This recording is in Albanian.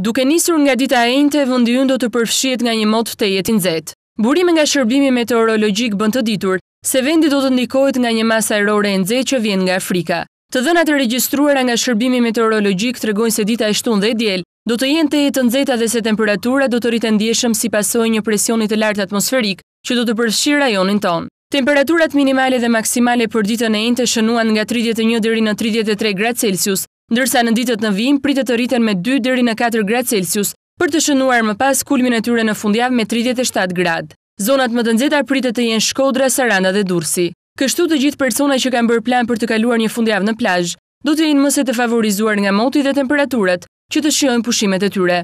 Duke nisur nga dita e njëte, vëndi do të përfshiet nga një mot të jetin zetë. Burime nga shërbimi meteorologjik bënd të ditur, se vendi do të ndikojt nga një masa erore e zetë që vjen nga Afrika. Të dhënat e regjistruara nga shërbimi meteorologjik të regojnë se dita e shtun dhe djel, do të jenë të jetë dhe se temperatura do të rritë ndjeshëm si pasoj një presionit të lartë atmosferik që do të përfshirë rajonin tonë. Temperaturat minimale dhe maksimale për ditën e njëte shënuan nga 31 dheri në 33 gradë Celsius, ndërsa në ditët në vijim pritet të rriten me 2 deri në 4 gradë Celsius për të shënuar më pas kulmin e tyre në fundjavë me 37 gradë. Zonat më të nxehta pritet të jenë Shkodra, Saranda dhe Dursi. Kështu të gjithë persona që kanë bërë plan për të kaluar një fundjavë në plazh, do të jenë më së të favorizuar nga moti dhe temperaturat që të shijojnë pushimet e tyre.